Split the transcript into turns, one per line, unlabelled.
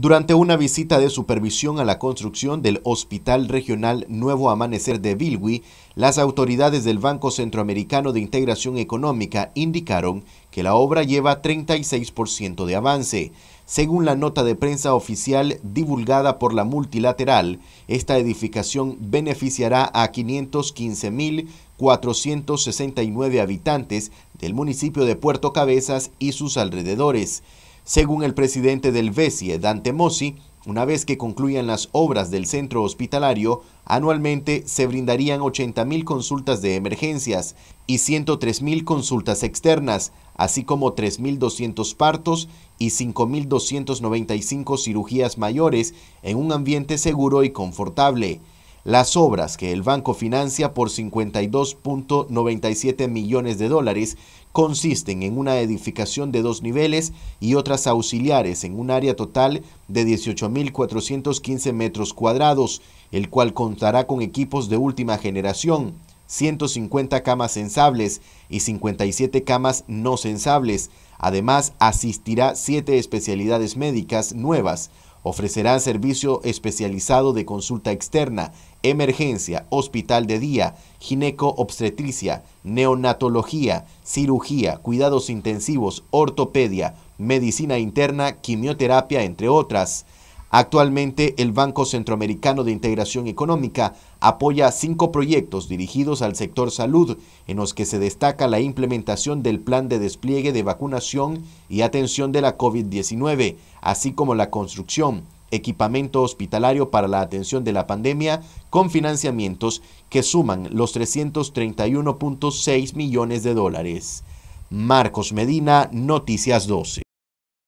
Durante una visita de supervisión a la construcción del Hospital Regional Nuevo Amanecer de Bilwi, las autoridades del Banco Centroamericano de Integración Económica indicaron que la obra lleva 36% de avance. Según la nota de prensa oficial divulgada por la multilateral, esta edificación beneficiará a 515.469 habitantes del municipio de Puerto Cabezas y sus alrededores. Según el presidente del BESIE, Dante Mossi, una vez que concluyan las obras del centro hospitalario, anualmente se brindarían 80.000 consultas de emergencias y 103.000 consultas externas, así como 3.200 partos y 5.295 cirugías mayores en un ambiente seguro y confortable las obras que el banco financia por 52.97 millones de dólares consisten en una edificación de dos niveles y otras auxiliares en un área total de 18.415 metros cuadrados, el cual contará con equipos de última generación 150 camas sensables y 57 camas no sensables. Además, asistirá siete especialidades médicas nuevas. Ofrecerá servicio especializado de consulta externa, emergencia, hospital de día, gineco-obstetricia, neonatología, cirugía, cuidados intensivos, ortopedia, medicina interna, quimioterapia, entre otras. Actualmente, el Banco Centroamericano de Integración Económica apoya cinco proyectos dirigidos al sector salud, en los que se destaca la implementación del plan de despliegue de vacunación y atención de la COVID-19, así como la construcción, equipamiento hospitalario para la atención de la pandemia, con financiamientos que suman los 331.6 millones de dólares. Marcos Medina, Noticias 12.